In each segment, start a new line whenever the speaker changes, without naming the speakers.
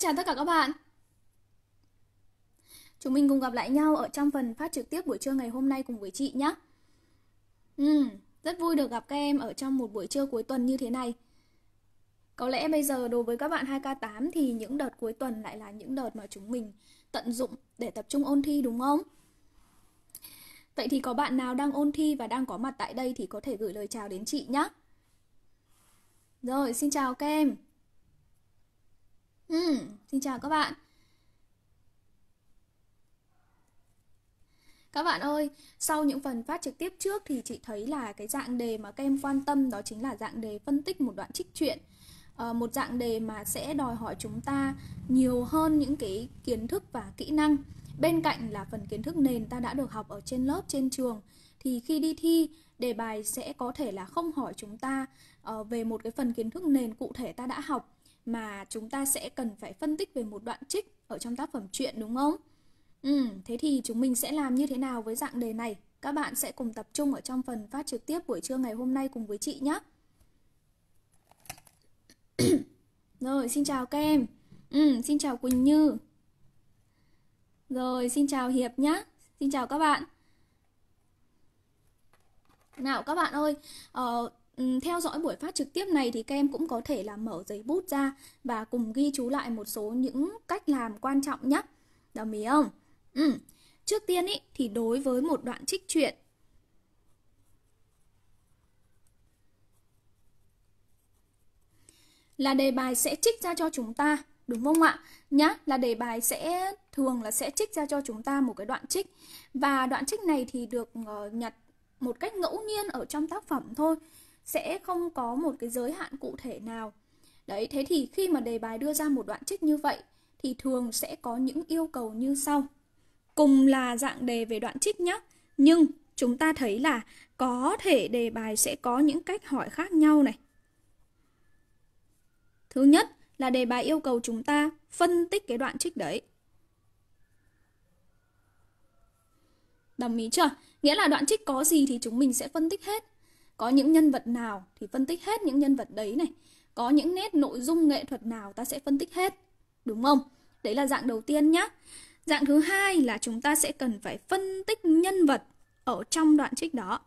chào tất cả các bạn. Chúng mình cùng gặp lại nhau ở trong phần phát trực tiếp buổi trưa ngày hôm nay cùng với chị nhé. Ừ, rất vui được gặp các em ở trong một buổi trưa cuối tuần như thế này. Có lẽ bây giờ đối với các bạn 2K8 thì những đợt cuối tuần lại là những đợt mà chúng mình tận dụng để tập trung ôn thi đúng không? Vậy thì có bạn nào đang ôn thi và đang có mặt tại đây thì có thể gửi lời chào đến chị nhé. Rồi, xin chào các em. Ừ, xin chào các bạn. Các bạn ơi, sau những phần phát trực tiếp trước thì chị thấy là cái dạng đề mà các em quan tâm đó chính là dạng đề phân tích một đoạn trích truyện. À, một dạng đề mà sẽ đòi hỏi chúng ta nhiều hơn những cái kiến thức và kỹ năng. Bên cạnh là phần kiến thức nền ta đã được học ở trên lớp, trên trường. Thì khi đi thi, đề bài sẽ có thể là không hỏi chúng ta uh, về một cái phần kiến thức nền cụ thể ta đã học mà chúng ta sẽ cần phải phân tích về một đoạn trích ở trong tác phẩm truyện đúng không? Ừ, thế thì chúng mình sẽ làm như thế nào với dạng đề này? Các bạn sẽ cùng tập trung ở trong phần phát trực tiếp buổi trưa ngày hôm nay cùng với chị nhé. Rồi, xin chào kem, em. Ừ, xin chào Quỳnh Như. Rồi, xin chào Hiệp nhé. Xin chào các bạn. Nào các bạn ơi, uh, Ừ, theo dõi buổi phát trực tiếp này thì các em cũng có thể là mở giấy bút ra và cùng ghi chú lại một số những cách làm quan trọng nhé. Đồng ý không? Ừ. Trước tiên ý, thì đối với một đoạn trích truyện là đề bài sẽ trích ra cho chúng ta đúng không ạ? Nhá, là đề bài sẽ thường là sẽ trích ra cho chúng ta một cái đoạn trích và đoạn trích này thì được ờ, nhặt một cách ngẫu nhiên ở trong tác phẩm thôi sẽ không có một cái giới hạn cụ thể nào. Đấy, thế thì khi mà đề bài đưa ra một đoạn trích như vậy thì thường sẽ có những yêu cầu như sau. Cùng là dạng đề về đoạn trích nhé, nhưng chúng ta thấy là có thể đề bài sẽ có những cách hỏi khác nhau này. Thứ nhất là đề bài yêu cầu chúng ta phân tích cái đoạn trích đấy. Đồng ý chưa? Nghĩa là đoạn trích có gì thì chúng mình sẽ phân tích hết có những nhân vật nào thì phân tích hết những nhân vật đấy này có những nét nội dung nghệ thuật nào ta sẽ phân tích hết đúng không đấy là dạng đầu tiên nhá dạng thứ hai là chúng ta sẽ cần phải phân tích nhân vật ở trong đoạn trích đó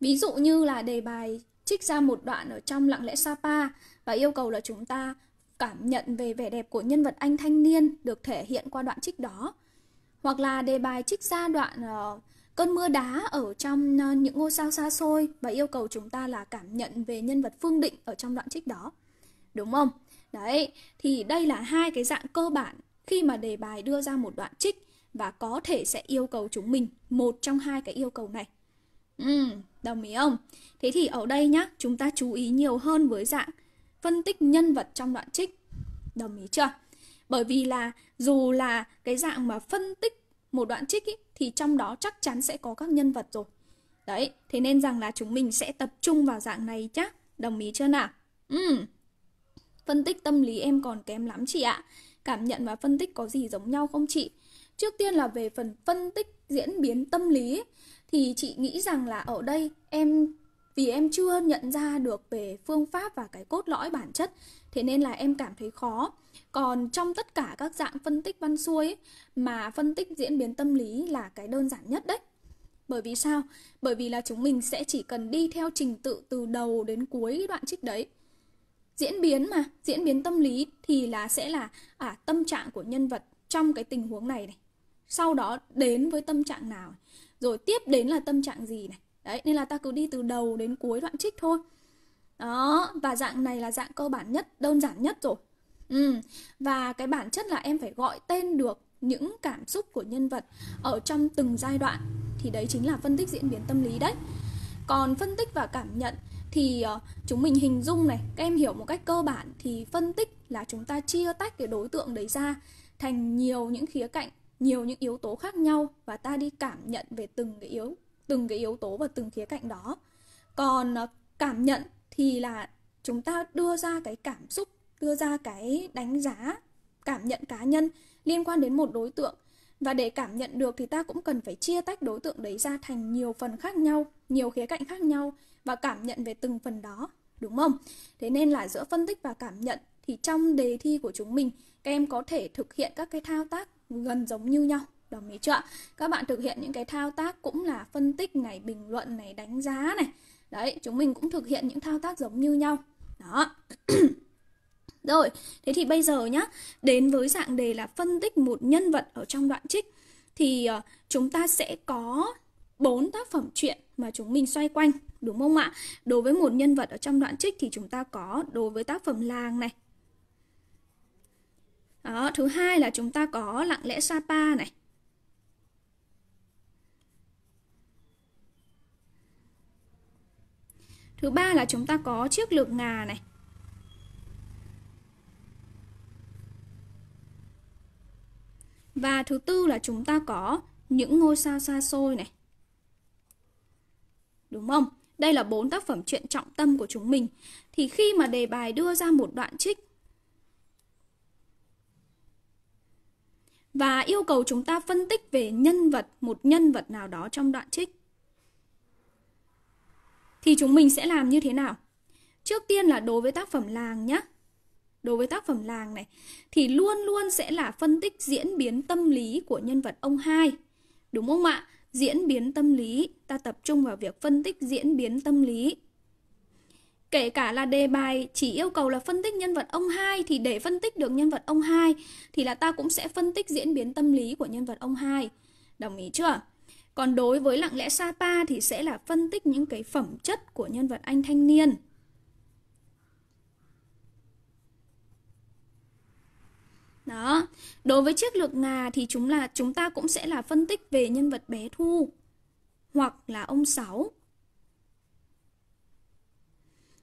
ví dụ như là đề bài trích ra một đoạn ở trong lặng lẽ sapa và yêu cầu là chúng ta cảm nhận về vẻ đẹp của nhân vật anh thanh niên được thể hiện qua đoạn trích đó hoặc là đề bài trích ra đoạn uh, Cơn mưa đá ở trong ờ, những ngôi sao xa xôi và yêu cầu chúng ta là cảm nhận về nhân vật Phương Định ở trong đoạn trích đó. Đúng không? Đấy, thì đây là hai cái dạng cơ bản khi mà đề bài đưa ra một đoạn trích và có thể sẽ yêu cầu chúng mình một trong hai cái yêu cầu này. Ừ, đồng ý không? Thế thì ở đây nhá, chúng ta chú ý nhiều hơn với dạng phân tích nhân vật trong đoạn trích. Đồng ý chưa? Bởi vì là dù là cái dạng mà phân tích một đoạn trích ý, thì trong đó chắc chắn sẽ có các nhân vật rồi. Đấy, thế nên rằng là chúng mình sẽ tập trung vào dạng này chắc. Đồng ý chưa nào? Ừ. Phân tích tâm lý em còn kém lắm chị ạ. Cảm nhận và phân tích có gì giống nhau không chị? Trước tiên là về phần phân tích diễn biến tâm lý ấy, thì chị nghĩ rằng là ở đây em vì em chưa nhận ra được về phương pháp và cái cốt lõi bản chất thế nên là em cảm thấy khó còn trong tất cả các dạng phân tích văn xuôi ấy, mà phân tích diễn biến tâm lý là cái đơn giản nhất đấy bởi vì sao bởi vì là chúng mình sẽ chỉ cần đi theo trình tự từ đầu đến cuối cái đoạn trích đấy diễn biến mà diễn biến tâm lý thì là sẽ là à tâm trạng của nhân vật trong cái tình huống này này sau đó đến với tâm trạng nào rồi tiếp đến là tâm trạng gì này đấy nên là ta cứ đi từ đầu đến cuối đoạn trích thôi đó và dạng này là dạng cơ bản nhất đơn giản nhất rồi ừ. và cái bản chất là em phải gọi tên được những cảm xúc của nhân vật ở trong từng giai đoạn thì đấy chính là phân tích diễn biến tâm lý đấy còn phân tích và cảm nhận thì ờ, chúng mình hình dung này các em hiểu một cách cơ bản thì phân tích là chúng ta chia tách cái đối tượng đấy ra thành nhiều những khía cạnh nhiều những yếu tố khác nhau và ta đi cảm nhận về từng cái yếu từng cái yếu tố và từng khía cạnh đó còn ờ, cảm nhận thì là chúng ta đưa ra cái cảm xúc đưa ra cái đánh giá cảm nhận cá nhân liên quan đến một đối tượng và để cảm nhận được thì ta cũng cần phải chia tách đối tượng đấy ra thành nhiều phần khác nhau nhiều khía cạnh khác nhau và cảm nhận về từng phần đó đúng không thế nên là giữa phân tích và cảm nhận thì trong đề thi của chúng mình các em có thể thực hiện các cái thao tác gần giống như nhau Đồng ý chưa? Các bạn thực hiện những cái thao tác cũng là phân tích này, bình luận này, đánh giá này. Đấy, chúng mình cũng thực hiện những thao tác giống như nhau. Đó. Rồi, thế thì bây giờ nhá, đến với dạng đề là phân tích một nhân vật ở trong đoạn trích thì ờ, chúng ta sẽ có bốn tác phẩm truyện mà chúng mình xoay quanh, đúng không ạ? Đối với một nhân vật ở trong đoạn trích thì chúng ta có đối với tác phẩm làng này. Đó, thứ hai là chúng ta có lặng lẽ Sapa này. Thứ ba là chúng ta có chiếc lược ngà này. Và thứ tư là chúng ta có những ngôi sao xa xôi này. Đúng không? Đây là bốn tác phẩm truyện trọng tâm của chúng mình. Thì khi mà đề bài đưa ra một đoạn trích và yêu cầu chúng ta phân tích về nhân vật, một nhân vật nào đó trong đoạn trích thì chúng mình sẽ làm như thế nào? Trước tiên là đối với tác phẩm làng nhé. Đối với tác phẩm làng này thì luôn luôn sẽ là phân tích diễn biến tâm lý của nhân vật ông hai. Đúng không ạ? Diễn biến tâm lý, ta tập trung vào việc phân tích diễn biến tâm lý. Kể cả là đề bài chỉ yêu cầu là phân tích nhân vật ông hai thì để phân tích được nhân vật ông hai thì là ta cũng sẽ phân tích diễn biến tâm lý của nhân vật ông hai. Đồng ý chưa? Còn đối với lặng lẽ Sapa thì sẽ là phân tích những cái phẩm chất của nhân vật anh thanh niên. Đó, đối với chiếc lược ngà thì chúng là chúng ta cũng sẽ là phân tích về nhân vật bé Thu hoặc là ông Sáu.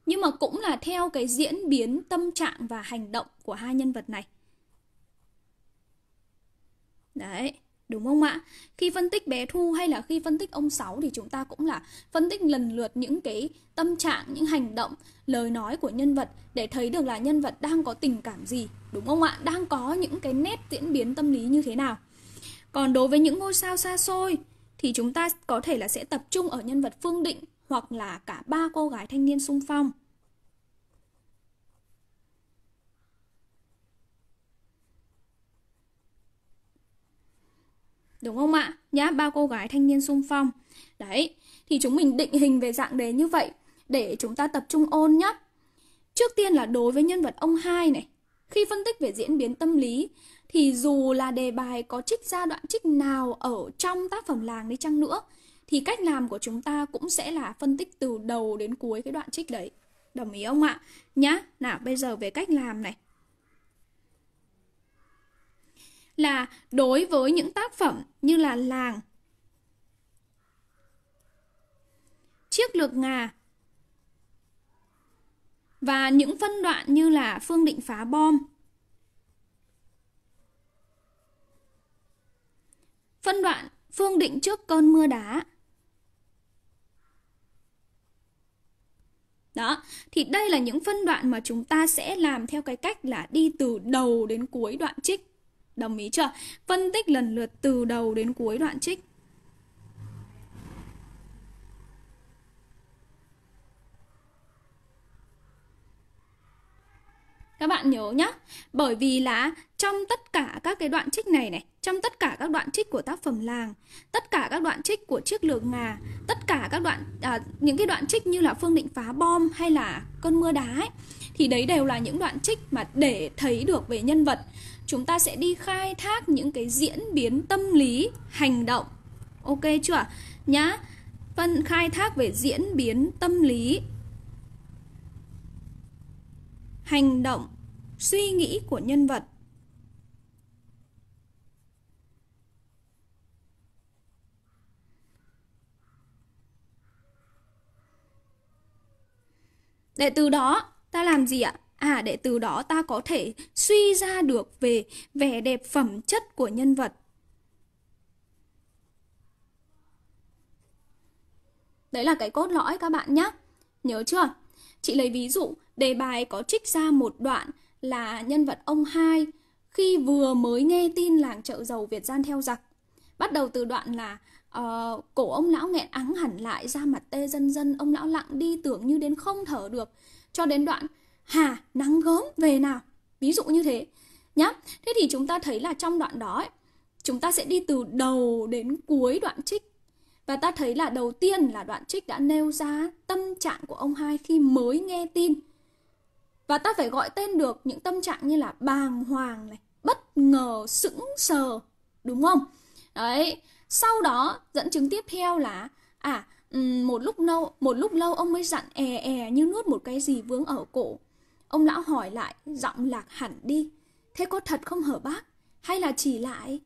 Nhưng mà cũng là theo cái diễn biến tâm trạng và hành động của hai nhân vật này. Đấy. Đúng không ạ? Khi phân tích bé Thu hay là khi phân tích ông Sáu thì chúng ta cũng là phân tích lần lượt những cái tâm trạng, những hành động, lời nói của nhân vật để thấy được là nhân vật đang có tình cảm gì, đúng không ạ? Đang có những cái nét diễn biến tâm lý như thế nào. Còn đối với những ngôi sao xa xôi thì chúng ta có thể là sẽ tập trung ở nhân vật Phương Định hoặc là cả ba cô gái thanh niên sung phong. Đúng không ạ? Nhá, ba cô gái thanh niên sung phong. Đấy, thì chúng mình định hình về dạng đề như vậy để chúng ta tập trung ôn nhé. Trước tiên là đối với nhân vật ông hai này. Khi phân tích về diễn biến tâm lý thì dù là đề bài có trích ra đoạn trích nào ở trong tác phẩm làng đi chăng nữa thì cách làm của chúng ta cũng sẽ là phân tích từ đầu đến cuối cái đoạn trích đấy. Đồng ý không ạ? Nhá, nào bây giờ về cách làm này. là đối với những tác phẩm như là làng, chiếc lược ngà và những phân đoạn như là phương định phá bom. Phân đoạn phương định trước cơn mưa đá. Đó, thì đây là những phân đoạn mà chúng ta sẽ làm theo cái cách là đi từ đầu đến cuối đoạn trích. Đồng ý chưa? Phân tích lần lượt từ đầu đến cuối đoạn trích. Các bạn nhớ nhá, bởi vì là trong tất cả các cái đoạn trích này này, trong tất cả các đoạn trích của tác phẩm làng, tất cả các đoạn trích của chiếc lược ngà, tất cả các đoạn à, những cái đoạn trích như là phương định phá bom hay là cơn mưa đá ấy, thì đấy đều là những đoạn trích mà để thấy được về nhân vật chúng ta sẽ đi khai thác những cái diễn biến tâm lý hành động ok chưa nhá phân khai thác về diễn biến tâm lý hành động suy nghĩ của nhân vật để từ đó ta làm gì ạ à để từ đó ta có thể suy ra được về vẻ đẹp phẩm chất của nhân vật đấy là cái cốt lõi các bạn nhé nhớ chưa chị lấy ví dụ đề bài có trích ra một đoạn là nhân vật ông hai khi vừa mới nghe tin làng chợ dầu Việt Gian theo giặc. Bắt đầu từ đoạn là uh, cổ ông lão nghẹn ắng hẳn lại ra mặt tê dân dân, ông lão lặng đi tưởng như đến không thở được. Cho đến đoạn hà nắng gớm về nào ví dụ như thế nhá thế thì chúng ta thấy là trong đoạn đó ấy, chúng ta sẽ đi từ đầu đến cuối đoạn trích và ta thấy là đầu tiên là đoạn trích đã nêu ra tâm trạng của ông hai khi mới nghe tin và ta phải gọi tên được những tâm trạng như là bàng hoàng này bất ngờ sững sờ đúng không đấy sau đó dẫn chứng tiếp theo là à một lúc lâu một lúc lâu ông mới dặn è è như nuốt một cái gì vướng ở cổ Ông lão hỏi lại, giọng lạc hẳn đi. Thế có thật không hở bác? Hay là chỉ lại?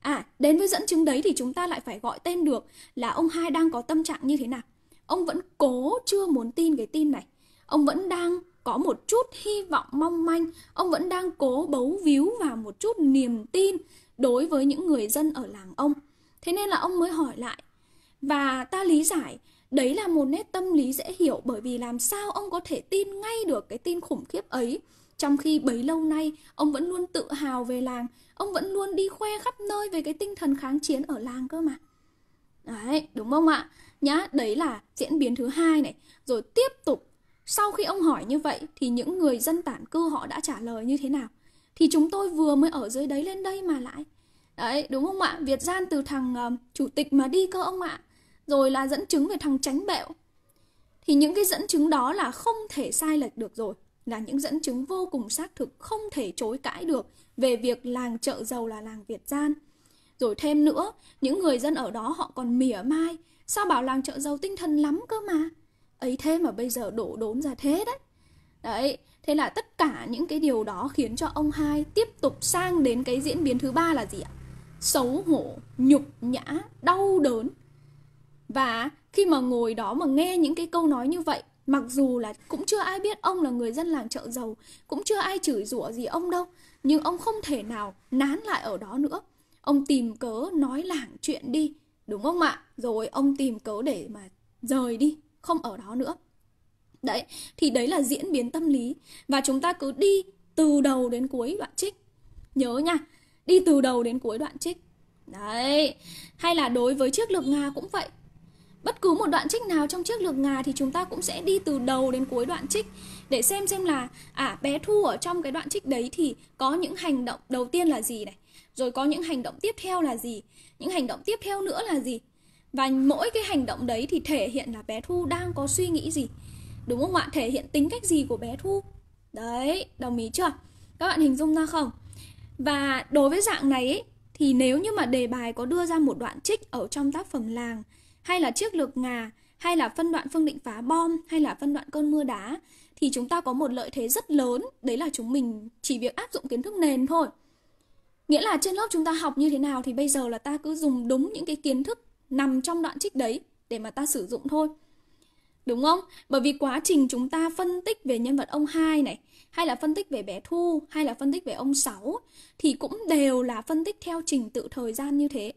À, đến với dẫn chứng đấy thì chúng ta lại phải gọi tên được là ông hai đang có tâm trạng như thế nào. Ông vẫn cố chưa muốn tin cái tin này. Ông vẫn đang có một chút hy vọng mong manh. Ông vẫn đang cố bấu víu vào một chút niềm tin đối với những người dân ở làng ông. Thế nên là ông mới hỏi lại. Và ta lý giải đấy là một nét tâm lý dễ hiểu bởi vì làm sao ông có thể tin ngay được cái tin khủng khiếp ấy trong khi bấy lâu nay ông vẫn luôn tự hào về làng ông vẫn luôn đi khoe khắp nơi về cái tinh thần kháng chiến ở làng cơ mà đấy đúng không ạ nhá đấy là diễn biến thứ hai này rồi tiếp tục sau khi ông hỏi như vậy thì những người dân tản cư họ đã trả lời như thế nào thì chúng tôi vừa mới ở dưới đấy lên đây mà lại đấy đúng không ạ việt gian từ thằng uh, chủ tịch mà đi cơ ông ạ rồi là dẫn chứng về thằng tránh bẹo. Thì những cái dẫn chứng đó là không thể sai lệch được rồi, là những dẫn chứng vô cùng xác thực không thể chối cãi được về việc làng chợ giàu là làng Việt gian. Rồi thêm nữa, những người dân ở đó họ còn mỉa mai, sao bảo làng chợ giàu tinh thần lắm cơ mà. Ấy thế mà bây giờ đổ đốn ra thế đấy. Đấy, thế là tất cả những cái điều đó khiến cho ông hai tiếp tục sang đến cái diễn biến thứ ba là gì ạ? Xấu hổ, nhục nhã, đau đớn và khi mà ngồi đó mà nghe những cái câu nói như vậy Mặc dù là cũng chưa ai biết ông là người dân làng chợ giàu Cũng chưa ai chửi rủa gì ông đâu Nhưng ông không thể nào nán lại ở đó nữa Ông tìm cớ nói lảng chuyện đi Đúng không ạ? Rồi ông tìm cớ để mà rời đi Không ở đó nữa Đấy, thì đấy là diễn biến tâm lý Và chúng ta cứ đi từ đầu đến cuối đoạn trích Nhớ nha, đi từ đầu đến cuối đoạn trích Đấy, hay là đối với chiếc lược Nga cũng vậy bất cứ một đoạn trích nào trong chiếc lược ngà thì chúng ta cũng sẽ đi từ đầu đến cuối đoạn trích để xem xem là à bé Thu ở trong cái đoạn trích đấy thì có những hành động đầu tiên là gì này, rồi có những hành động tiếp theo là gì, những hành động tiếp theo nữa là gì. Và mỗi cái hành động đấy thì thể hiện là bé Thu đang có suy nghĩ gì. Đúng không ạ? Thể hiện tính cách gì của bé Thu. Đấy, đồng ý chưa? Các bạn hình dung ra không? Và đối với dạng này ấy, thì nếu như mà đề bài có đưa ra một đoạn trích ở trong tác phẩm làng hay là chiếc lược ngà hay là phân đoạn phương định phá bom hay là phân đoạn cơn mưa đá thì chúng ta có một lợi thế rất lớn đấy là chúng mình chỉ việc áp dụng kiến thức nền thôi nghĩa là trên lớp chúng ta học như thế nào thì bây giờ là ta cứ dùng đúng những cái kiến thức nằm trong đoạn trích đấy để mà ta sử dụng thôi đúng không bởi vì quá trình chúng ta phân tích về nhân vật ông hai này hay là phân tích về bé thu hay là phân tích về ông sáu thì cũng đều là phân tích theo trình tự thời gian như thế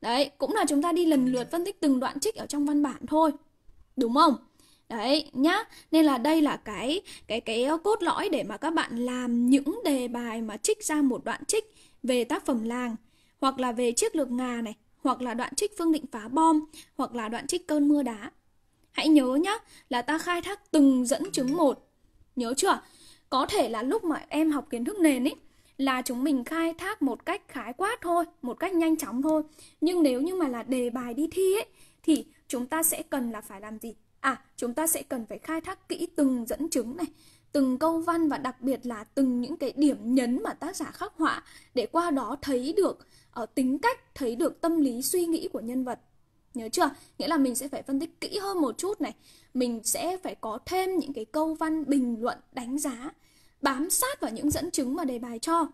Đấy, cũng là chúng ta đi lần ừ. lượt phân tích từng đoạn trích ở trong văn bản thôi. Đúng không? Đấy nhá, nên là đây là cái cái cái ờ, cốt lõi để mà các bạn làm những đề bài mà trích ra một đoạn trích về tác phẩm làng hoặc là về chiếc lược ngà này, hoặc là đoạn trích phương định phá bom, hoặc là đoạn trích cơn mưa đá. Hãy nhớ nhá, là ta khai thác từng dẫn chứng một. Nhớ chưa? Có thể là lúc mà em học kiến thức nền ấy là chúng mình khai thác một cách khái quát thôi, một cách nhanh chóng thôi. Nhưng nếu như mà là đề bài đi thi ấy thì chúng ta sẽ cần là phải làm gì? À, chúng ta sẽ cần phải khai thác kỹ từng dẫn chứng này, từng câu văn và đặc biệt là từng những cái điểm nhấn mà tác giả khắc họa để qua đó thấy được ở ờ, tính cách, thấy được tâm lý suy nghĩ của nhân vật. Nhớ chưa? Nghĩa là mình sẽ phải phân tích kỹ hơn một chút này. Mình sẽ phải có thêm những cái câu văn bình luận đánh giá bám sát vào những dẫn chứng mà đề bài cho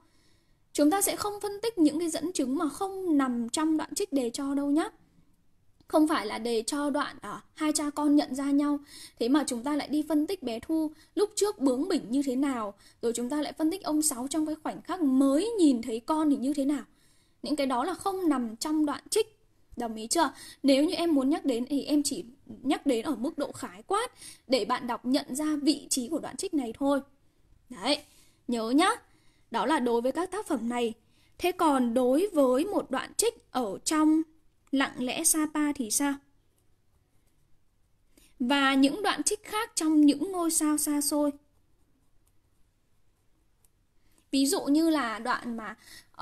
chúng ta sẽ không phân tích những cái dẫn chứng mà không nằm trong đoạn trích đề cho đâu nhé không phải là đề cho đoạn à, hai cha con nhận ra nhau thế mà chúng ta lại đi phân tích bé thu lúc trước bướng bỉnh như thế nào rồi chúng ta lại phân tích ông sáu trong cái khoảnh khắc mới nhìn thấy con thì như thế nào những cái đó là không nằm trong đoạn trích đồng ý chưa nếu như em muốn nhắc đến thì em chỉ nhắc đến ở mức độ khái quát để bạn đọc nhận ra vị trí của đoạn trích này thôi Đấy, nhớ nhá. Đó là đối với các tác phẩm này. Thế còn đối với một đoạn trích ở trong Lặng lẽ Sapa thì sao? Và những đoạn trích khác trong những ngôi sao xa xôi. Ví dụ như là đoạn mà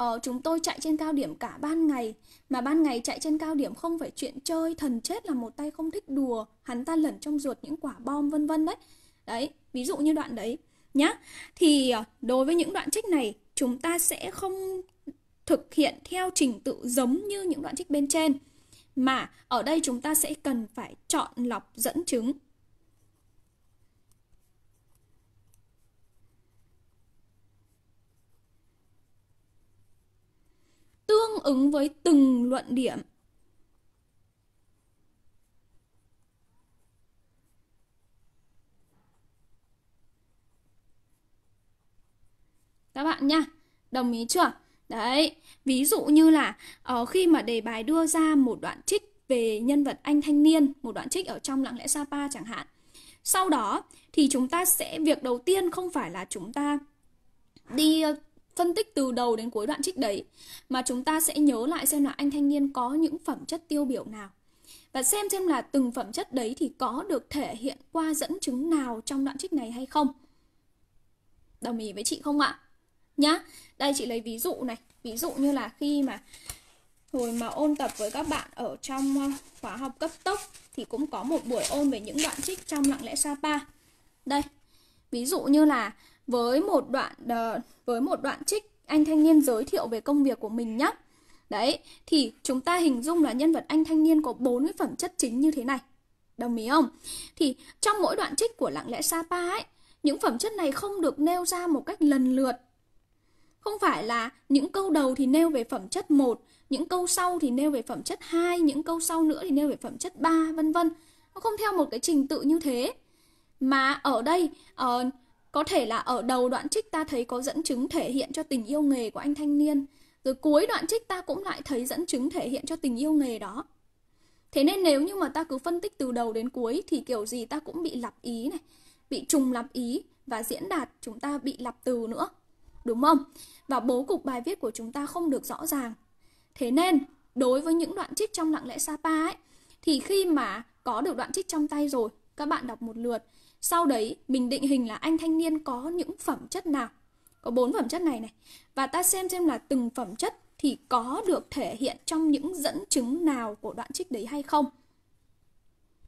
uh, chúng tôi chạy trên cao điểm cả ban ngày, mà ban ngày chạy trên cao điểm không phải chuyện chơi, thần chết là một tay không thích đùa, hắn ta lẩn trong ruột những quả bom vân vân đấy. Đấy, ví dụ như đoạn đấy nhá Thì ờ, đối với những đoạn trích này chúng ta sẽ không thực hiện theo trình tự giống như những đoạn trích bên trên mà ở đây chúng ta sẽ cần phải chọn lọc dẫn chứng. Tương ứng với từng luận điểm các bạn nha đồng ý chưa đấy ví dụ như là uh, khi mà đề bài đưa ra một đoạn trích về nhân vật anh thanh niên một đoạn trích ở trong lặng lẽ sapa chẳng hạn sau đó thì chúng ta sẽ việc đầu tiên không phải là chúng ta đi ờ, phân tích từ đầu đến cuối đoạn trích đấy mà chúng ta sẽ nhớ lại xem là anh thanh niên có những phẩm chất tiêu biểu nào và xem xem là từng phẩm chất đấy thì có được thể hiện qua dẫn chứng nào trong đoạn trích này hay không đồng ý với chị không ạ nhá đây chị lấy ví dụ này ví dụ như là khi mà hồi mà ôn tập với các bạn ở trong ờ, khóa học cấp tốc thì cũng có một buổi ôn về những đoạn trích trong lặng lẽ Sapa đây ví dụ như là với một đoạn ờ, với một đoạn trích anh thanh niên giới thiệu về công việc của mình nhá đấy thì chúng ta hình dung là nhân vật anh thanh niên có bốn cái phẩm chất chính như thế này đồng ý không thì trong mỗi đoạn trích của lặng lẽ Sapa ấy những phẩm chất này không được nêu ra một cách lần lượt không phải là những câu đầu thì nêu về phẩm chất 1, những câu sau thì nêu về phẩm chất 2, những câu sau nữa thì nêu về phẩm chất 3, vân vân. Nó không theo một cái trình tự như thế. Mà ở đây uh, có thể là ở đầu đoạn trích ta thấy có dẫn chứng thể hiện cho tình yêu nghề của anh thanh niên. Rồi cuối đoạn trích ta cũng lại thấy dẫn chứng thể hiện cho tình yêu nghề đó. Thế nên nếu như mà ta cứ phân tích từ đầu đến cuối thì kiểu gì ta cũng bị lặp ý này, bị trùng lặp ý và diễn đạt chúng ta bị lặp từ nữa đúng không? Và bố cục bài viết của chúng ta không được rõ ràng. Thế nên, đối với những đoạn trích trong lặng lẽ Sapa ấy, thì khi mà có được đoạn trích trong tay rồi, các bạn đọc một lượt. Sau đấy, mình định hình là anh thanh niên có những phẩm chất nào. Có bốn phẩm chất này này. Và ta xem xem là từng phẩm chất thì có được thể hiện trong những dẫn chứng nào của đoạn trích đấy hay không.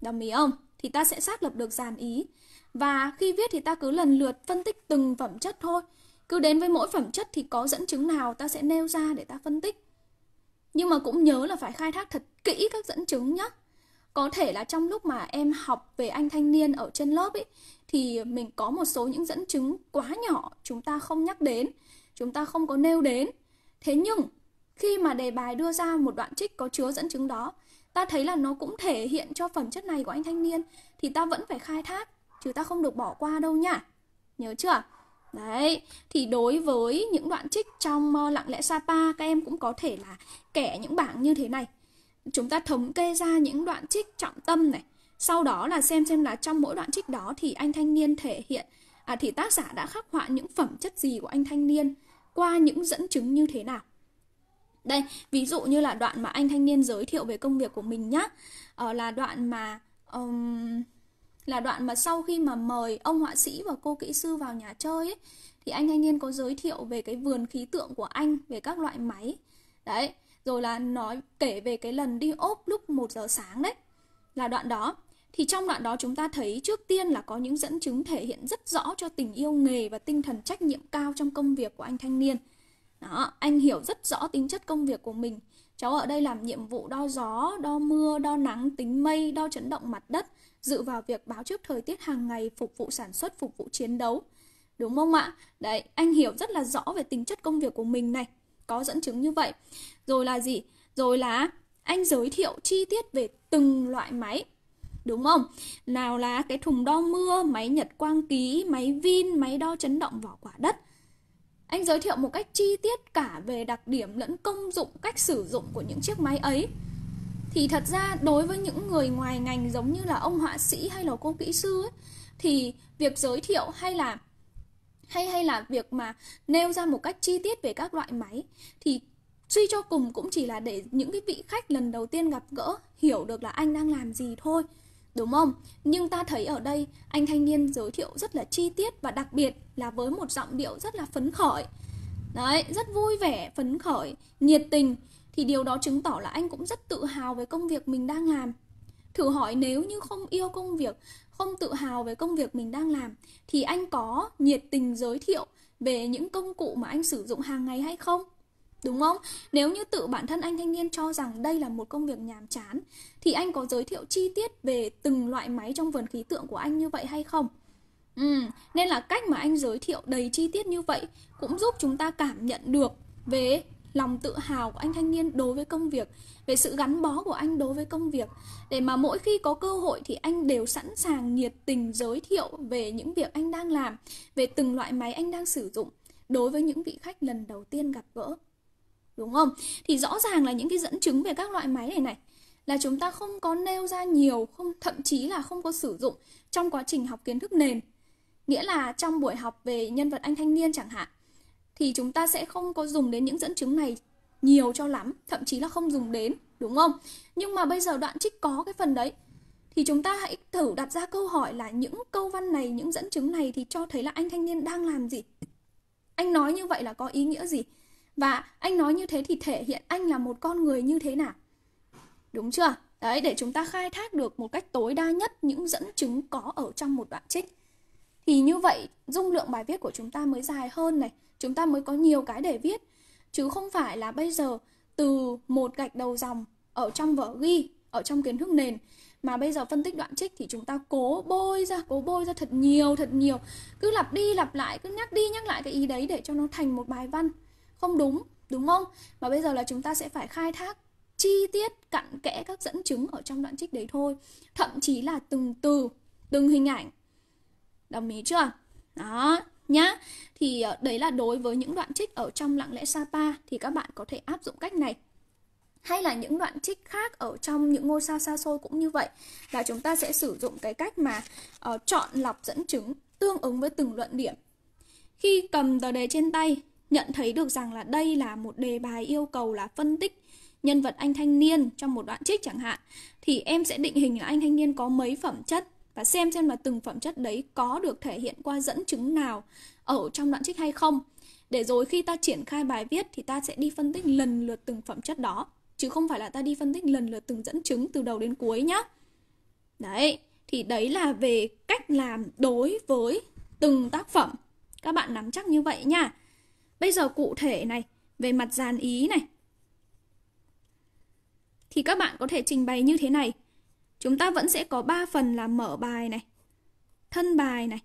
Đồng ý không? Thì ta sẽ xác lập được dàn ý. Và khi viết thì ta cứ lần lượt phân tích từng phẩm chất thôi cứ đến với mỗi phẩm chất thì có dẫn chứng nào ta sẽ nêu ra để ta phân tích nhưng mà cũng nhớ là phải khai thác thật kỹ các dẫn chứng nhé có thể là trong lúc mà em học về anh thanh niên ở trên lớp ấy thì mình có một số những dẫn chứng quá nhỏ chúng ta không nhắc đến chúng ta không có nêu đến thế nhưng khi mà đề bài đưa ra một đoạn trích có chứa dẫn chứng đó ta thấy là nó cũng thể hiện cho phẩm chất này của anh thanh niên thì ta vẫn phải khai thác chứ ta không được bỏ qua đâu nha nhớ chưa Đấy, thì đối với những đoạn trích trong ờ, lặng lẽ Sapa các em cũng có thể là kẻ những bảng như thế này. Chúng ta thống kê ra những đoạn trích trọng tâm này, sau đó là xem xem là trong mỗi đoạn trích đó thì anh thanh niên thể hiện à, thì tác giả đã khắc họa những phẩm chất gì của anh thanh niên qua những dẫn chứng như thế nào. Đây, ví dụ như là đoạn mà anh thanh niên giới thiệu về công việc của mình nhá. Ờ, là đoạn mà um, là đoạn mà sau khi mà mời ông họa sĩ và cô kỹ sư vào nhà chơi ấy, thì anh thanh niên có giới thiệu về cái vườn khí tượng của anh về các loại máy đấy rồi là nói kể về cái lần đi ốp lúc 1 giờ sáng đấy là đoạn đó thì trong đoạn đó chúng ta thấy trước tiên là có những dẫn chứng thể hiện rất rõ cho tình yêu nghề và tinh thần trách nhiệm cao trong công việc của anh thanh niên đó anh hiểu rất rõ tính chất công việc của mình cháu ở đây làm nhiệm vụ đo gió đo mưa đo nắng tính mây đo chấn động mặt đất dựa vào việc báo trước thời tiết hàng ngày phục vụ sản xuất, phục vụ chiến đấu. Đúng không ạ? Đấy, anh hiểu rất là rõ về tính chất công việc của mình này, có dẫn chứng như vậy. Rồi là gì? Rồi là anh giới thiệu chi tiết về từng loại máy đúng không? Nào là cái thùng đo mưa, máy nhật quang ký, máy vin, máy đo chấn động vỏ quả đất. Anh giới thiệu một cách chi tiết cả về đặc điểm lẫn công dụng, cách sử dụng của những chiếc máy ấy thì thật ra đối với những người ngoài ngành giống như là ông họa sĩ hay là cô kỹ sư ấy, thì việc giới thiệu hay là hay hay là việc mà nêu ra một cách chi tiết về các loại máy thì suy cho cùng cũng chỉ là để những cái vị khách lần đầu tiên gặp gỡ hiểu được là anh đang làm gì thôi đúng không nhưng ta thấy ở đây anh thanh niên giới thiệu rất là chi tiết và đặc biệt là với một giọng điệu rất là phấn khởi đấy rất vui vẻ phấn khởi nhiệt tình thì điều đó chứng tỏ là anh cũng rất tự hào về công việc mình đang làm thử hỏi nếu như không yêu công việc không tự hào về công việc mình đang làm thì anh có nhiệt tình giới thiệu về những công cụ mà anh sử dụng hàng ngày hay không đúng không nếu như tự bản thân anh thanh niên cho rằng đây là một công việc nhàm chán thì anh có giới thiệu chi tiết về từng loại máy trong vườn khí tượng của anh như vậy hay không ừ, nên là cách mà anh giới thiệu đầy chi tiết như vậy cũng giúp chúng ta cảm nhận được về lòng tự hào của anh thanh niên đối với công việc về sự gắn bó của anh đối với công việc để mà mỗi khi có cơ hội thì anh đều sẵn sàng nhiệt tình giới thiệu về những việc anh đang làm về từng loại máy anh đang sử dụng đối với những vị khách lần đầu tiên gặp gỡ đúng không thì rõ ràng là những cái dẫn chứng về các loại máy này này là chúng ta không có nêu ra nhiều không thậm chí là không có sử dụng trong quá trình học kiến thức nền nghĩa là trong buổi học về nhân vật anh thanh niên chẳng hạn thì chúng ta sẽ không có dùng đến những dẫn chứng này nhiều cho lắm, thậm chí là không dùng đến, đúng không? Nhưng mà bây giờ đoạn trích có cái phần đấy thì chúng ta hãy thử đặt ra câu hỏi là những câu văn này, những dẫn chứng này thì cho thấy là anh thanh niên đang làm gì? Anh nói như vậy là có ý nghĩa gì? Và anh nói như thế thì thể hiện anh là một con người như thế nào? Đúng chưa? Đấy, để chúng ta khai thác được một cách tối đa nhất những dẫn chứng có ở trong một đoạn trích. Thì như vậy, dung lượng bài viết của chúng ta mới dài hơn này chúng ta mới có nhiều cái để viết chứ không phải là bây giờ từ một gạch đầu dòng ở trong vở ghi ở trong kiến thức nền mà bây giờ phân tích đoạn trích thì chúng ta cố bôi ra cố bôi ra thật nhiều thật nhiều cứ lặp đi lặp lại cứ nhắc đi nhắc lại cái ý đấy để cho nó thành một bài văn không đúng đúng không mà bây giờ là chúng ta sẽ phải khai thác chi tiết cặn kẽ các dẫn chứng ở trong đoạn trích đấy thôi thậm chí là từng từ từng hình ảnh đồng ý chưa đó nhá. Thì ờ, đấy là đối với những đoạn trích ở trong lặng lẽ Sapa thì các bạn có thể áp dụng cách này. Hay là những đoạn trích khác ở trong những ngôi sao xa xôi cũng như vậy là chúng ta sẽ sử dụng cái cách mà uh, chọn lọc dẫn chứng tương ứng với từng luận điểm. Khi cầm tờ đề trên tay, nhận thấy được rằng là đây là một đề bài yêu cầu là phân tích nhân vật anh thanh niên trong một đoạn trích chẳng hạn thì em sẽ định hình là anh thanh niên có mấy phẩm chất và xem xem là từng phẩm chất đấy có được thể hiện qua dẫn chứng nào ở trong đoạn trích hay không. Để rồi khi ta triển khai bài viết thì ta sẽ đi phân tích lần lượt từng phẩm chất đó, chứ không phải là ta đi phân tích lần lượt từng dẫn chứng từ đầu đến cuối nhá. Đấy, thì đấy là về cách làm đối với từng tác phẩm. Các bạn nắm chắc như vậy nha. Bây giờ cụ thể này, về mặt dàn ý này. Thì các bạn có thể trình bày như thế này chúng ta vẫn sẽ có 3 phần là mở bài này, thân bài này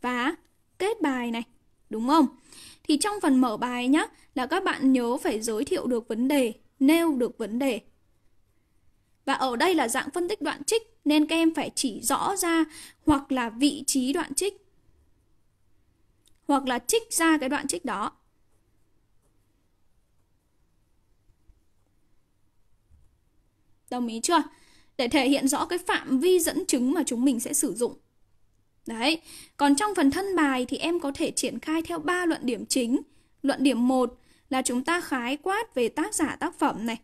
và kết bài này, đúng không? Thì trong phần mở bài nhá, là các bạn nhớ phải giới thiệu được vấn đề, nêu được vấn đề. Và ở đây là dạng phân tích đoạn trích nên các em phải chỉ rõ ra hoặc là vị trí đoạn trích hoặc là trích ra cái đoạn trích đó. Đồng ý chưa? để thể hiện rõ cái phạm vi dẫn chứng mà chúng mình sẽ sử dụng. Đấy, còn trong phần thân bài thì em có thể triển khai theo 3 luận điểm chính. Luận điểm 1 là chúng ta khái quát về tác giả tác phẩm này.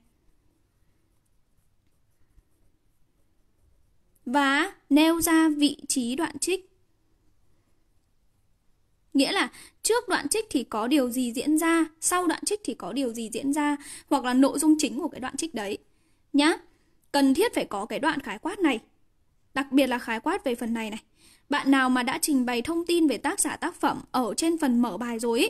Và nêu ra vị trí đoạn trích. Nghĩa là trước đoạn trích thì có điều gì diễn ra, sau đoạn trích thì có điều gì diễn ra, hoặc là nội dung chính của cái đoạn trích đấy. Nhá cần thiết phải có cái đoạn khái quát này. Đặc biệt là khái quát về phần này này. Bạn nào mà đã trình bày thông tin về tác giả tác phẩm ở trên phần mở bài rồi ý,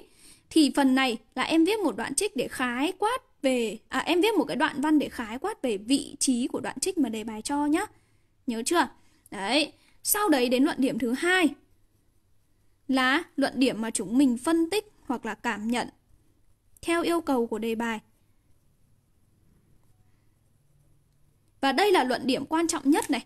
thì phần này là em viết một đoạn trích để khái quát về à em viết một cái đoạn văn để khái quát về vị trí của đoạn trích mà đề bài cho nhá. Nhớ chưa? Đấy, sau đấy đến luận điểm thứ hai là luận điểm mà chúng mình phân tích hoặc là cảm nhận theo yêu cầu của đề bài Và đây là luận điểm quan trọng nhất này.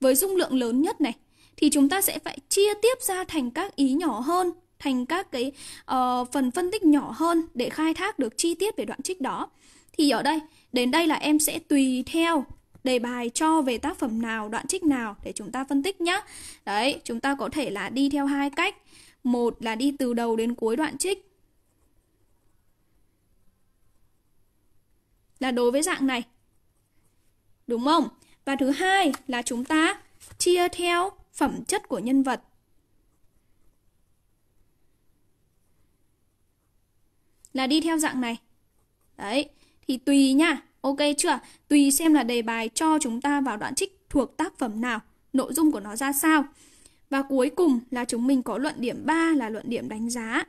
Với dung lượng lớn nhất này thì chúng ta sẽ phải chia tiếp ra thành các ý nhỏ hơn, thành các cái uh, phần phân tích nhỏ hơn để khai thác được chi tiết về đoạn trích đó. Thì ở đây, đến đây là em sẽ tùy theo đề bài cho về tác phẩm nào, đoạn trích nào để chúng ta phân tích nhá. Đấy, chúng ta có thể là đi theo hai cách. Một là đi từ đầu đến cuối đoạn trích. Là đối với dạng này đúng không? Và thứ hai là chúng ta chia theo phẩm chất của nhân vật. Là đi theo dạng này. Đấy, thì tùy nha. Ok chưa? Tùy xem là đề bài cho chúng ta vào đoạn trích thuộc tác phẩm nào, nội dung của nó ra sao. Và cuối cùng là chúng mình có luận điểm 3 là luận điểm đánh giá.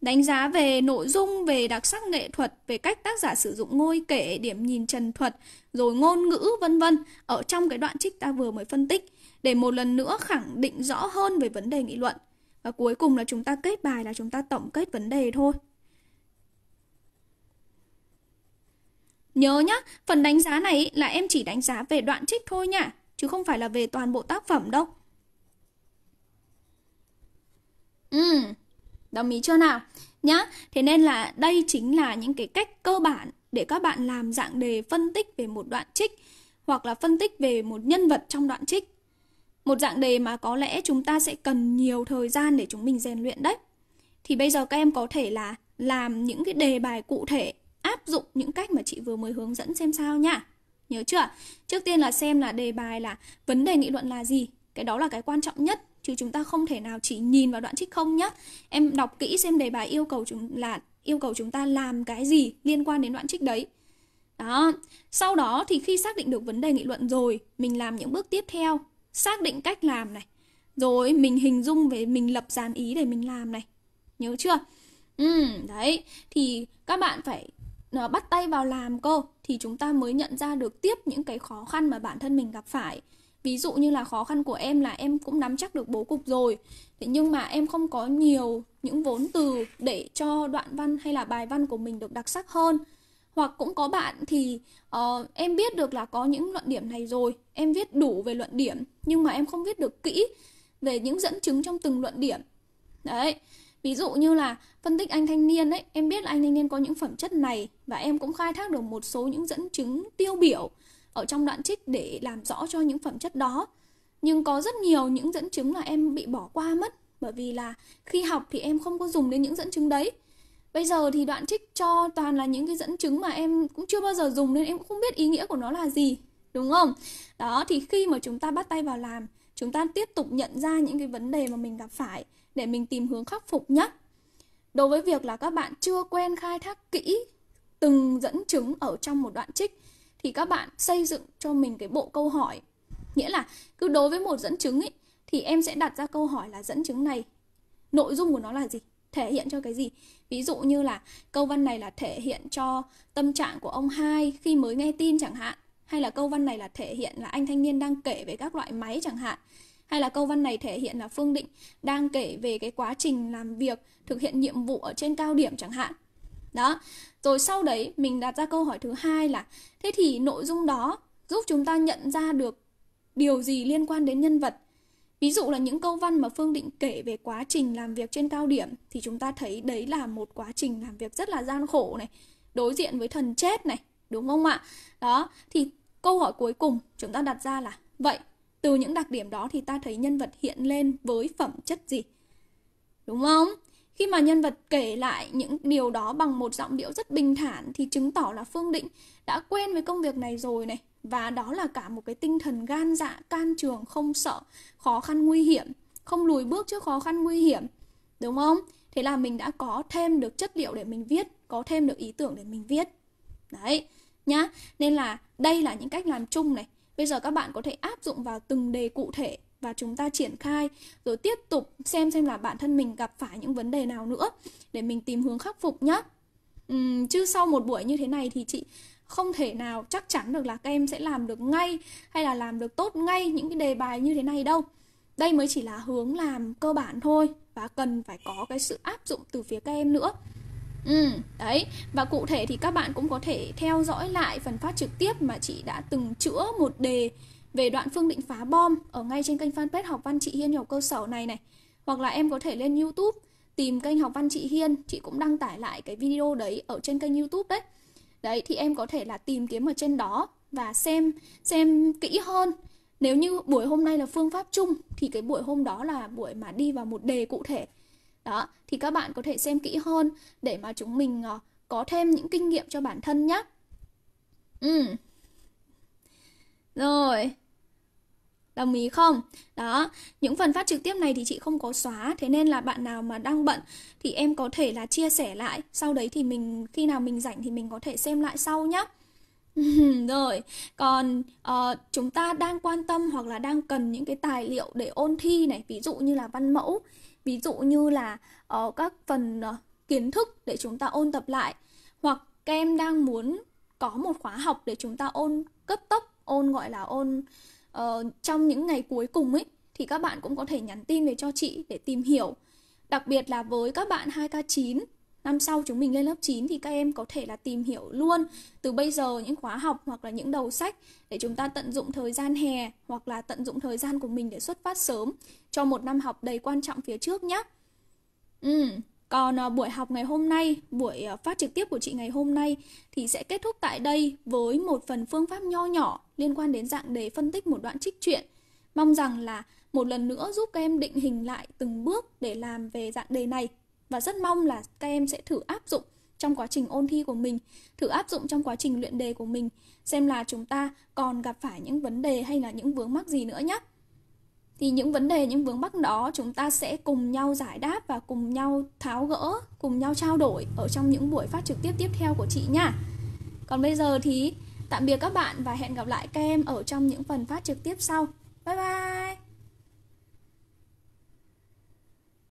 Đánh giá về nội dung, về đặc sắc nghệ thuật, về cách tác giả sử dụng ngôi kể, điểm nhìn trần thuật, rồi ngôn ngữ vân vân ở trong cái đoạn trích ta vừa mới phân tích để một lần nữa khẳng định rõ hơn về vấn đề nghị luận. Và cuối cùng là chúng ta kết bài là chúng ta tổng kết vấn đề thôi. Nhớ nhá, phần đánh giá này là em chỉ đánh giá về đoạn trích thôi nha, chứ không phải là về toàn bộ tác phẩm đâu. Ừm. Đồng ý chưa nào? Nhá, thế nên là đây chính là những cái cách cơ bản để các bạn làm dạng đề phân tích về một đoạn trích hoặc là phân tích về một nhân vật trong đoạn trích. Một dạng đề mà có lẽ chúng ta sẽ cần nhiều thời gian để chúng mình rèn luyện đấy. Thì bây giờ các em có thể là làm những cái đề bài cụ thể, áp dụng những cách mà chị vừa mới hướng dẫn xem sao nha. Nhớ chưa? Trước tiên là xem là đề bài là vấn đề nghị luận là gì, cái đó là cái quan trọng nhất chứ chúng ta không thể nào chỉ nhìn vào đoạn trích không nhá em đọc kỹ xem đề bài yêu cầu chúng là yêu cầu chúng ta làm cái gì liên quan đến đoạn trích đấy đó sau đó thì khi xác định được vấn đề nghị luận rồi mình làm những bước tiếp theo xác định cách làm này rồi mình hình dung về mình lập dàn ý để mình làm này nhớ chưa ừ đấy thì các bạn phải ờ, bắt tay vào làm cô thì chúng ta mới nhận ra được tiếp những cái khó khăn mà bản thân mình gặp phải ví dụ như là khó khăn của em là em cũng nắm chắc được bố cục rồi thế nhưng mà em không có nhiều những vốn từ để cho đoạn văn hay là bài văn của mình được đặc sắc hơn hoặc cũng có bạn thì uh, em biết được là có những luận điểm này rồi em viết đủ về luận điểm nhưng mà em không viết được kỹ về những dẫn chứng trong từng luận điểm đấy ví dụ như là phân tích anh thanh niên ấy em biết là anh thanh niên có những phẩm chất này và em cũng khai thác được một số những dẫn chứng tiêu biểu ở trong đoạn trích để làm rõ cho những phẩm chất đó nhưng có rất nhiều những dẫn chứng là em bị bỏ qua mất bởi vì là khi học thì em không có dùng đến những dẫn chứng đấy bây giờ thì đoạn trích cho toàn là những cái dẫn chứng mà em cũng chưa bao giờ dùng nên em cũng không biết ý nghĩa của nó là gì đúng không đó thì khi mà chúng ta bắt tay vào làm chúng ta tiếp tục nhận ra những cái vấn đề mà mình gặp phải để mình tìm hướng khắc phục nhé đối với việc là các bạn chưa quen khai thác kỹ từng dẫn chứng ở trong một đoạn trích thì các bạn xây dựng cho mình cái bộ câu hỏi nghĩa là cứ đối với một dẫn chứng ấy thì em sẽ đặt ra câu hỏi là dẫn chứng này nội dung của nó là gì thể hiện cho cái gì ví dụ như là câu văn này là thể hiện cho tâm trạng của ông hai khi mới nghe tin chẳng hạn hay là câu văn này là thể hiện là anh thanh niên đang kể về các loại máy chẳng hạn hay là câu văn này thể hiện là phương định đang kể về cái quá trình làm việc thực hiện nhiệm vụ ở trên cao điểm chẳng hạn đó rồi sau đấy mình đặt ra câu hỏi thứ hai là thế thì nội dung đó giúp chúng ta nhận ra được điều gì liên quan đến nhân vật ví dụ là những câu văn mà phương định kể về quá trình làm việc trên cao điểm thì chúng ta thấy đấy là một quá trình làm việc rất là gian khổ này đối diện với thần chết này đúng không ạ đó thì câu hỏi cuối cùng chúng ta đặt ra là vậy từ những đặc điểm đó thì ta thấy nhân vật hiện lên với phẩm chất gì đúng không khi mà nhân vật kể lại những điều đó bằng một giọng điệu rất bình thản thì chứng tỏ là Phương Định đã quen với công việc này rồi này. Và đó là cả một cái tinh thần gan dạ, can trường, không sợ, khó khăn nguy hiểm, không lùi bước trước khó khăn nguy hiểm. Đúng không? Thế là mình đã có thêm được chất liệu để mình viết, có thêm được ý tưởng để mình viết. Đấy, nhá. Nên là đây là những cách làm chung này. Bây giờ các bạn có thể áp dụng vào từng đề cụ thể và chúng ta triển khai rồi tiếp tục xem xem là bản thân mình gặp phải những vấn đề nào nữa để mình tìm hướng khắc phục nhé uhm, chứ sau một buổi như thế này thì chị không thể nào chắc chắn được là các em sẽ làm được ngay hay là làm được tốt ngay những cái đề bài như thế này đâu đây mới chỉ là hướng làm cơ bản thôi và cần phải có cái sự áp dụng từ phía các em nữa Ừ, đấy và cụ thể thì các bạn cũng có thể theo dõi lại phần phát trực tiếp mà chị đã từng chữa một đề về đoạn Phương định phá bom ở ngay trên kênh fanpage học văn chị Hiên hiểu cơ sở này này. Hoặc là em có thể lên YouTube tìm kênh học văn chị Hiên, chị cũng đăng tải lại cái video đấy ở trên kênh YouTube đấy. Đấy thì em có thể là tìm kiếm ở trên đó và xem xem kỹ hơn. Nếu như buổi hôm nay là phương pháp chung thì cái buổi hôm đó là buổi mà đi vào một đề cụ thể. Đó, thì các bạn có thể xem kỹ hơn để mà chúng mình ờ, có thêm những kinh nghiệm cho bản thân nhé. Ừ. Rồi, Đồng ý không? Đó, những phần phát trực tiếp này thì chị không có xóa, thế nên là bạn nào mà đang bận thì em có thể là chia sẻ lại, sau đấy thì mình khi nào mình rảnh thì mình có thể xem lại sau nhé. rồi còn uh, chúng ta đang quan tâm hoặc là đang cần những cái tài liệu để ôn thi này ví dụ như là văn mẫu ví dụ như là uh, các phần uh, kiến thức để chúng ta ôn tập lại hoặc các em đang muốn có một khóa học để chúng ta ôn cấp tốc ôn gọi là ôn uh, trong những ngày cuối cùng ấy thì các bạn cũng có thể nhắn tin về cho chị để tìm hiểu. Đặc biệt là với các bạn 2K9 Năm sau chúng mình lên lớp 9 thì các em có thể là tìm hiểu luôn từ bây giờ những khóa học hoặc là những đầu sách để chúng ta tận dụng thời gian hè hoặc là tận dụng thời gian của mình để xuất phát sớm cho một năm học đầy quan trọng phía trước nhé. Ừ, còn à, buổi học ngày hôm nay, buổi à, phát trực tiếp của chị ngày hôm nay thì sẽ kết thúc tại đây với một phần phương pháp nho nhỏ liên quan đến dạng đề phân tích một đoạn trích truyện. Mong rằng là một lần nữa giúp các em định hình lại từng bước để làm về dạng đề này và rất mong là các em sẽ thử áp dụng trong quá trình ôn thi của mình, thử áp dụng trong quá trình luyện đề của mình, xem là chúng ta còn gặp phải những vấn đề hay là những vướng mắc gì nữa nhé thì những vấn đề những vướng mắc đó chúng ta sẽ cùng nhau giải đáp và cùng nhau tháo gỡ cùng nhau trao đổi ở trong những buổi phát trực tiếp tiếp theo của chị nha còn bây giờ thì tạm biệt các bạn và hẹn gặp lại các em ở trong những phần phát trực tiếp sau bye bye